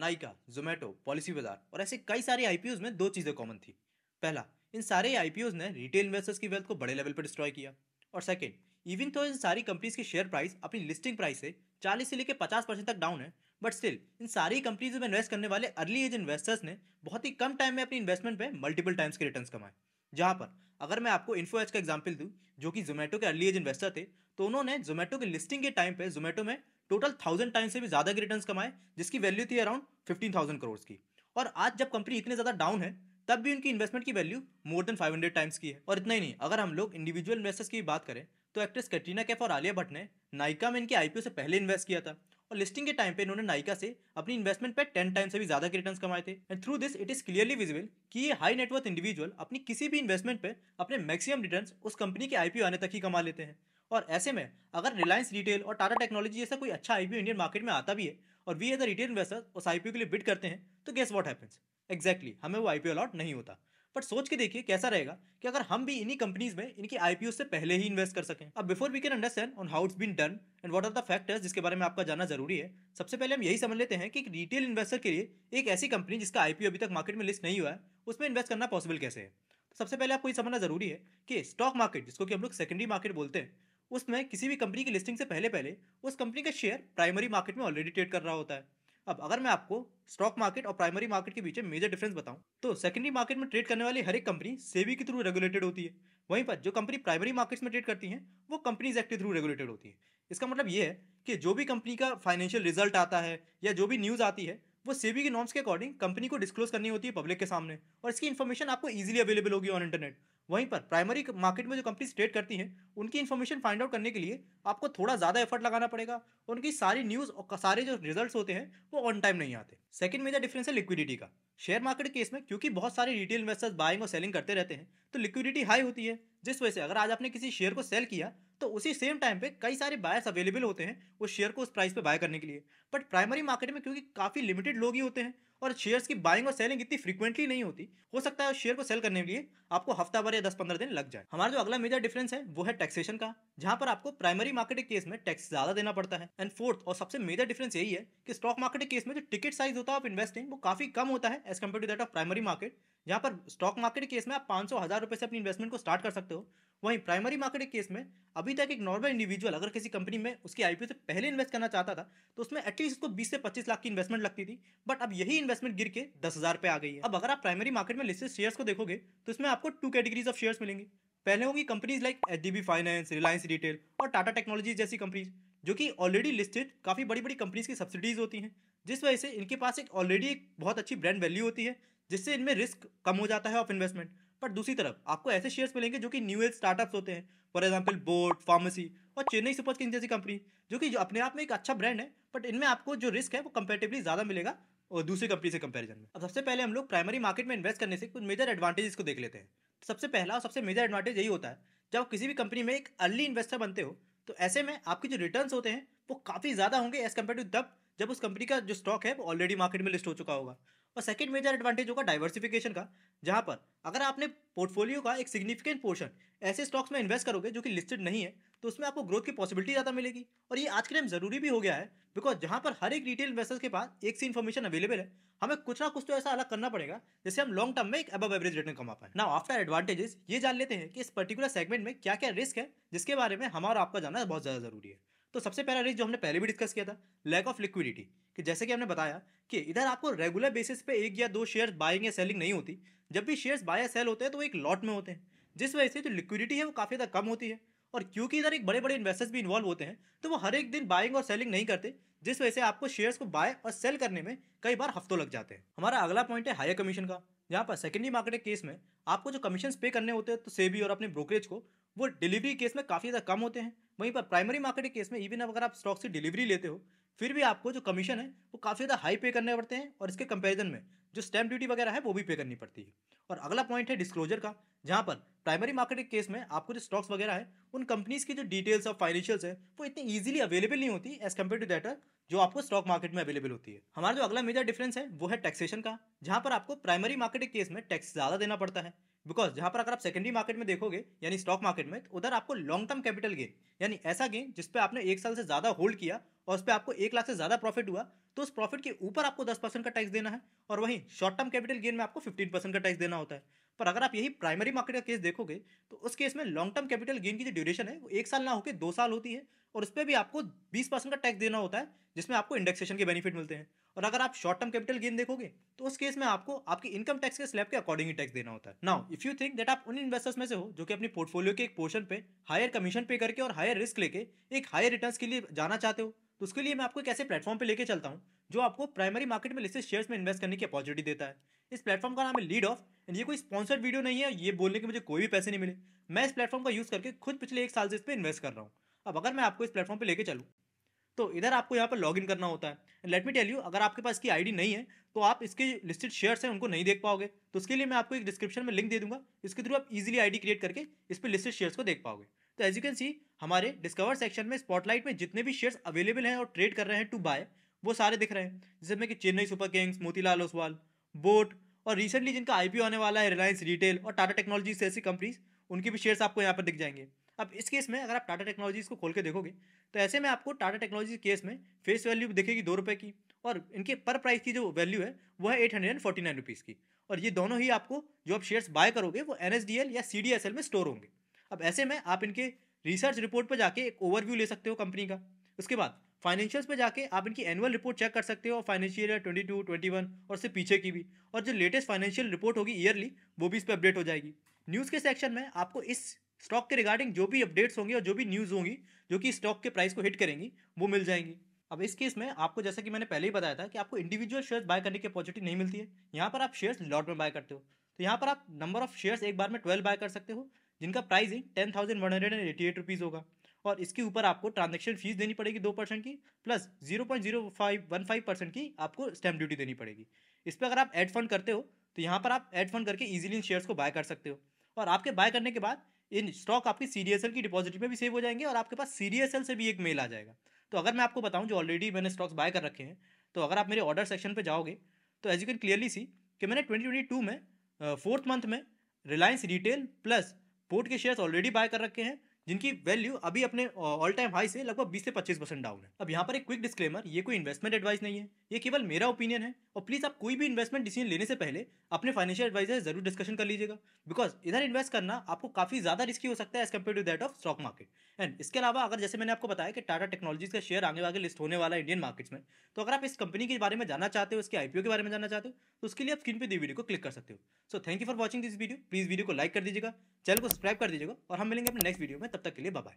Nykaa Zomato policy बाजार और ऐसे कई सारे आईपीओज में दो चीज़ें कॉमन थी पहला इन सारे आईपीओज ने रिटेल इन्वेस्टर्स की वेल्थ को बड़े लेवल पर डिस्ट्रॉय किया और सेकेंड इवन तो इन सारी कंपनीज के शेयर प्राइस अपनी लिस्टिंग प्राइस से चालीस से लेकर पचास परसेंट तक डाउन है बट स्टिल इन सारी कंपनीज में इन्वेस्ट करने वाले अर्ली एज इन्वेस्टर्स ने बहुत ही कम टाइम में अपनी इन्वेस्टमेंट पे मल्टीपल टाइम्स के रिटर्न कमाए जहाँ पर अगर मैं आपको इन्फो का एग्जाम्पल दूँ जो कि जोमेटो के अर्ली एज इन्वेस्टर थे तो उन्होंने जोमेटो के लिस्टिंग के टाइम पे जोमेटो में टोटल थाउजेंड टाइम से भी ज़्यादा की रिटर्न कमाए जिसकी वैल्यू थी अराउंड फिफ्टीन थाउजेंड करोड़ की और आज जब कंपनी इतने ज़्यादा डाउन है तब भी उनकी इन्वेस्टमेंट की value more than five hundred times की है और इतना ही नहीं अगर हम लोग इंडिविजुअल इन्वेस्टर्स की बात करें तो एक्ट्रेस कैटरीना कैफ और आलिया भट्ट ने नाइका में इनके आईपीओ से पहले इन्वेस्ट किया था और लिस्टिंग के टाइम पे इन्होंने नाइका से अपनी इन्वेस्टमेंट पे टेन टाइम से भी ज्यादा के रिटर्न कमाए थे and through this it is clearly visible कि ये हाई नेटवर्थ इंडिविजुअल अपनी किसी भी इन्वेस्टमेंट पे अपने मैक्सिमम रिटर्न उस कंपनी के आईपीओ आने तक ही कमा लेते हैं और ऐसे में अगर रिलायंस रिटेल और टाटा टेक्नोलॉजी जैसा कोई अच्छा आईपीओ इंडियन मार्केट में आता भी है और वी एज रिटेल इन्वेस्टर उस आईपीओ के लिए बिड करते हैं तो गेस वॉट हैपन्स एक्जैक्टली हमें वो आईपीओ अलॉट नहीं होता बट सोच के देखिए कैसा रहेगा कि अगर हम भी इन्हीं कंपनीज में इनकी आईपीओ से पहले ही इन्वेस्ट कर सकें अब before we can understand on how it's been done and what are the factors जिसके बारे में आपका जानना जरूरी है सबसे पहले हम यही समझ लेते हैं कि एक रिटेल इन्वेस्टर के लिए एक ऐसी कंपनी जिसका आईपीओ अभी तक मार्केट में लिस्ट नहीं हुआ है उसमें इन्वेस्ट करना पॉसिबल कैसे है तो सबसे पहले आपको ये समझना जरूरी है कि स्टॉक मार्केट जिसको कि हम लोग सेकेंडरी मार्केट बोलते हैं उसमें किसी भी कंपनी की लिस्टिंग से पहले पहले उस कंपनी का शेयर प्राइमरी मार्केट में ऑलरेडी ट्रेड कर रहा होता है अब अगर मैं आपको स्टॉक मार्केट और प्राइमरी मार्केट के बीच में मेजर डिफरेंस बताऊं तो सेकेंडरी मार्केट में ट्रेड करने वाली हर एक कंपनी सेबी के थ्रू रेगुलेटेड होती है वहीं पर जो कंपनी प्राइमरी मार्केट्स में ट्रेड करती हैं वो कंपनीज एक्ट के थ्रू रेगुलेटेड होती है इसका मतलब ये है कि जो भी कंपनी का फाइनेंशियल रिजल्ट आता है या जो भी न्यूज़ आती है वो सेबी के नॉर्म्स के अकॉर्डिंग कंपनी को डिस्क्लोज करनी होती है पब्लिक के सामने और इसकी इन्फॉर्मेशन आपको ईजिली अवेलेबल होगी ऑन इंटरनेट वहीं पर प्राइमरी मार्केट में जो कंपनी ट्रेड करती हैं उनकी इन्फॉर्मेशन फाइंड आउट करने के लिए आपको थोड़ा ज़्यादा एफर्ट लगाना पड़ेगा उनकी सारी न्यूज़ और सारे जो रिजल्ट्स होते हैं वो ऑन टाइम नहीं आते सेकंड मेजर डिफरेंस है लिक्विडिटी का शेयर मार्केट केस में क्योंकि बहुत सारे रिटेल इन्वेस्टर्स बाइंग और सेलिंग करते रहते हैं तो लिक्विडिटी हाई होती है जिस वजह से अगर आज आपने किसी शेयर को सेल किया तो उसी सेम टाइम पे कई सारे बायर्स अवेलेबल होते हैं उस शेयर को उस प्राइस पे बाय करने के लिए बट प्राइमरी मार्केट में क्योंकि काफ़ी लिमिटेड लोग ही होते हैं और शेयर्स की बाइंग और सेलिंग इतनी फ्रीक्वेंटली नहीं होती हो सकता है शेयर को सेल करने के लिए आपको हफ्ता भर या दस पंद्रह दिन लग जाए हमारा जो अगला मेजर डिफरेंस है वो है टैक्सेशन का जहां पर आपको प्राइमरी मार्केट केस में टैक्स ज्यादा देना पड़ता है एंड फोर्थ और सबसे मेजर डिफरेंस यही है कि स्टॉक मार्केट केस में जो टिकट साइज होता है आप इन्वेस्टिंग वो काफी कम होता है as compared to that of primary market जहाँ पर स्टॉक मार्केट केस में आप पांच सौ हज़ार रुपए से अपनी इन्वेस्टमेंट को स्टार्ट कर सकते हो वहीं प्राइमरी मार्केट केस में अभी तक एक नॉर्मल इंडिविजुअल अगर किसी कंपनी में उसकी आईपीओ से पहले इन्वेस्ट करना चाहता था तो उसमें एटलीस्ट उसको बीस से पच्चीस लाख की इन्वेस्टमेंट लगती थी बट अब यही इन्वेस्टमेंट गिर के दस हजार पे आ गई है अब अगर आप प्राइमरी मार्केट में लिस्टेड शेयर्स को देखोगे तो इसमें आपको टू कैटेगरीज ऑफ शेयर्स मिलेंगे पहले होगी companies like H D B finance Reliance retail और टाटा टेक्नोलॉजी जैसी कंपनीज जो कि ऑलरेडी लिस्टेड काफ़ी बड़ी बड़ी कंपनीज की सब्सिडीज होती हैं जिस वजह से इनके पास एक ऑलरेडी एक बहुत अच्छी ब्रांड वैल्यू होती है जिससे इनमें रिस्क कम हो जाता है ऑफ इन्वेस्टमेंट पर दूसरी तरफ आपको ऐसे शेयर्स मिलेंगे जो कि न्यू एज स्टार्टअप्स होते हैं फॉर एग्जाम्पल बोर्ड फार्मेसी और चेन्नई सुपर किंग जैसी कंपनी जो कि अपने आप में एक अच्छा ब्रांड है बट इनमें आपको जो रिस्क है वो कंपेटिवली ज़्यादा मिलेगा और दूसरी कंपनी से कंपेरिजन में अब सबसे पहले हम लोग प्राइमरी मार्केट में इन्वेस्ट करने से कुछ मेजर एडवांटेजेस को देख लेते हैं तो सबसे पहला और सबसे मेजर एडवांटेज यही होता है जब आप किसी भी कंपनी में एक अर्ली इन्वेस्टर बनते हो तो ऐसे में आपके जो रिटर्न होते हैं वो काफ़ी ज़्यादा होंगे एज़ कम्पेयर टू तब जब उस कंपनी का जो स्टॉक है वो ऑलरेडी मार्केट में लिस्ट हो चुका होगा और सेकेंड मेजर एडवांटेज होगा डाइवर्सिफिकेशन का जहाँ पर अगर आपने पोर्टफोलियो का एक सिग्निफिकेंट पोर्शन ऐसे स्टॉक्स में इन्वेस्ट करोगे जो कि लिस्टेड नहीं है तो उसमें आपको ग्रोथ की पॉसिबिलिटी ज़्यादा मिलेगी और ये आज के टाइम जरूरी भी हो गया है बिकॉज जहाँ पर हर एक रिटेल इन्वेस्टर्स के पास एक सी इन्फॉर्मेशन अवेलेबल है हमें कुछ ना कुछ तो ऐसा अलग करना पड़ेगा जैसे हम लॉन्ग टर्म में एक अबव एवरेज रिटर्न कमा पाए ना आफ्टर एडवांटेजेस ये जान लेते हैं कि इस पर्टिकुलर सेगमेंट में क्या क्या रिस्क है जिसके बारे में हमारा आपका जानना बहुत ज़्यादा जरूरी है तो सबसे पहला रिस्क जो हमने पहले भी डिस्कस किया था लैक ऑफ लिक्विडिटी कि जैसे कि हमने बताया कि इधर आपको रेगुलर बेसिस पे एक या दो शेयर्स बाइंग या सेलिंग नहीं होती जब भी शेयर्स बाय या सेल होते हैं तो वो एक लॉट में होते हैं जिस वजह से जो लिक्विडिटी है वो काफ़ी ज़्यादा कम होती है और क्योंकि इधर एक बड़े बड़े इन्वेस्टर्स भी इन्वॉल्व होते हैं तो वो हर एक दिन बाइंग और सेलिंग नहीं करते जिस वजह से आपको शेयर्स को बाय और सेल करने में कई बार हफ्तों लग जाते हैं हमारा अगला पॉइंट है हायर कमीशन का जहाँ पर सेकेंडरी मार्केट केस में आपको जो कमीशन पे करने होते हैं तो सेबी और अपने ब्रोकरेज को वो डिलीवरी केस में काफ़ी ज़्यादा कम होते हैं वहीं पर प्राइमरी मार्केट केस में इवन अगर आप स्टॉक से डिलीवरी लेते हो फिर भी आपको जो कमीशन है वो काफ़ी ज़्यादा हाई पे करने पड़ते हैं और इसके कंपैरिजन में जो स्टैम्प ड्यूटी वगैरह है वो भी पे करनी पड़ती है और अगला पॉइंट है डिस्क्लोजर का जहाँ पर प्राइमरी मार्केट के केस में आपको जो स्टॉक्स वगैरह है उन कंपनीज की जो डिटेल्स और फाइनेंशियल्स है वो इतनी ईजिली अवेलेबल नहीं होती एज कम्पेयर टू दैटर जो आपको स्टॉक मार्केट में अवेलेबल होती है हमारा जो अगला मेजर डिफरेंस है वो है टैक्सेशन का जहाँ पर आपको प्राइमरी मार्केट के केस में टैक्स ज़्यादा देना पड़ता है बिकॉज जहां पर अगर आप सेकेंडरी मार्केट में देखोगे यानी स्टॉक मार्केट में तो उधर आपको लॉन्ग टर्म कैपिटल गेन यानी ऐसा गेन जिस पे आपने एक साल से ज़्यादा होल्ड किया और उस पर आपको एक लाख से ज़्यादा प्रॉफिट हुआ तो उस प्रॉफिट के ऊपर आपको दस परसेंट का टैक्स देना है और वहीं शॉर्ट टर्म कैपिटल गेन में आपको फिफ्टीन परसेंट का टैक्स देना होता है पर अगर आप यही प्राइमरी मार्केट का केस देखोगे तो उस केस में लॉन्ग टर्म कैपिटल गेन की जो ड्यूरेशन है वो एक साल ना होकर दो साल होती है और उस पर भी आपको बीस परसेंट का टैक्स देना होता है जिसमें आपको इंडेक्सेशन के बेनिफिट मिलते हैं और अगर आप शॉर्ट टर्म कैपिटल गेन देखोगे तो उस केस में आपको आपकी इनकम टैक्स के स्लैब के अकॉर्डिंग ही टैक्स देना होता है now if you think that आप उन इन्वेस्टर्स में से हो जो कि अपनी पोर्टफोलियो के एक पोर्शन पे हायर कमीशन पे करके और हायर रिस्क लेके एक हायर रिटर्न के लिए जाना चाहते हो तो उसके लिए मैं आपको एक ऐसे प्लेटफॉर्म पर लेकर चलता हूँ जो आपको प्राइमरी मार्केट में लिस्टेड शेयर्स में इन्वेस्ट करने की अपॉर्चुनिटी देता है इस प्लेटफॉर्म का नाम है लीड ऑफ एंड ये कोई स्पॉन्सर्ड वीडियो नहीं है ये बोलने के मुझे कोई भी पैसे नहीं मिले मैं इस प्लेटफॉर्म का यूज़ करके खुद पिछले एक साल से इस पर इन्वेस्ट कर रहा हूँ अब अगर मैं आपको इस प्लेटफॉर्म पर लेके चलूँ तो इधर आपको यहाँ पर लॉगिन करना होता है लेट मी टेल यू अगर आपके पास की आईडी नहीं है तो आप इसके लिस्टेड शेयर्स हैं उनको नहीं देख पाओगे तो उसके लिए मैं आपको एक डिस्क्रिप्शन में लिंक दे दूंगा इसके थ्रू आप इजीली आईडी क्रिएट करके इस पर लिस्टेड शेयर्स को देख पाओगे तो एज यू कैन सी हमारे डिस्कवर सेक्शन में स्पॉटलाइट में जितने भी शेयर्स अवेलेबल हैं और ट्रेड कर रहे हैं टू बाय वो सारे दिख रहे हैं जिसमें कि Chennai super kings Motilal Oswal boat और रिसेंटली जिनका आईपीओ आने वाला है रिलायंस रिटेल और टाटा टेक्नोलॉजी से ऐसी कंपनीज उनके भी शेयर्स आपको यहाँ पर दिख जाएंगे अब इस केस में अगर आप टाटा टेक्नोलॉजीज़ को खोल के देखोगे तो ऐसे में आपको टाटा टेक्नोलॉजी केस में फेस वैल्यू दिखेगी दो रुपये की और इनके पर प्राइस की जो वैल्यू है वो है eight hundred and forty nine rupees की और ये दोनों ही आपको जो आप शेयर्स बाय करोगे वो एन एस डी एल या सी डी एस एल में स्टोर होंगे अब ऐसे में आप इनके रिसर्च रिपोर्ट पर जाके एक ओवरव्यू ले सकते हो कंपनी का उसके बाद फाइनेंशियल्स पे जाके आप इनकी एनुअल रिपोर्ट चेक कर सकते हो financial year twenty two twenty one और उससे पीछे की भी और जो लेटेस्ट फाइनेंशियल रिपोर्ट होगी ईयरली वो भी इस पर अपडेट हो जाएगी न्यूज़ के सेक्शन में आपको इस स्टॉक के रिगार्डिंग जो भी अपडेट्स होंगे और जो भी न्यूज़ होंगी जो कि स्टॉक के प्राइस को हिट करेंगी वो मिल जाएंगी अब इस केस में आपको जैसा कि मैंने पहले ही बताया था कि आपको इंडिविजुअल शेयर्स बाय करने की अपॉर्चुनिटी नहीं मिलती है यहाँ पर आप शेयर्स लॉट में बाय करते हो तो यहाँ पर आप नंबर ऑफ शेयर्स एक बार में ट्वेल्व बाय कर सकते हो जिनका प्राइस ही ten thousand one hundred and eighty eight rupees होगा और इसके ऊपर आपको ट्रांजेक्शन फीस देनी पड़ेगी दो परसेंट की plus zero point zero five one five percent की आपको स्टैम्प ड्यूटी देनी पड़ेगी इस पर अगर आप एड फंड करते हो तो यहाँ पर आप एड फंड करके ईजिली इन शेयर्स को बाय कर सकते हो और आपके बाय करने के बाद इन स्टॉक आपकी सी की डिपॉजिटरी में भी सेव हो जाएंगे और आपके पास सी से भी एक मेल आ जाएगा तो अगर मैं आपको बताऊँ जो ऑलरेडी मैंने स्टॉक्स बाय कर रखे हैं तो अगर आप मेरे ऑर्डर सेक्शन पर जाओगे तो as you can clearly see कि मैंने 2022 में फोर्थ मंथ में रिलायंस रिटेल प्लस पोर्ट के शेयर्स ऑलरेडी बाय कर रखे हैं जिनकी वैल्यू अभी अपने ऑल टाइम हाई से लगभग 20 से 25 परसेंट डाउन है अब यहाँ पर एक क्विक डिस्क्लेमर ये कोई इन्वेस्टमेंट एडवाइस नहीं है ये केवल मेरा ओपिनियन है और प्लीज़ आप कोई भी इन्वेस्टमेंट डिसीजन लेने से पहले अपने फाइनेंशियल एडवाइजर जरूर डिस्कशन कर लीजिएगा बिकॉज इधर इन्वेस्ट करना आपको काफ़ी ज़्यादा रिस्की हो सकता है as compared to that of stock market and इसके अलावा अगर जैसे मैंने आपको बताया कि टाटा टेक्नोलॉजीज का शेयर आगे आगे लिस्ट होने वाला इंडियन मार्केट्स में तो अगर आप इस कंपनी के बारे में जानना चाहते हो इसके आईपीओ के बारे में जानना चाहते हो तो उसके लिए आप स्क्रीन पर दी वीडियो को क्लिक कर सकते हो so thank you for watching this video please video को लाइक कर दीजिएगा चैनल को सब्सक्राइब कर दीजिएगा और हम मिलेंगे अपने नेक्स्ट वीडियो में तब तक के लिए बाय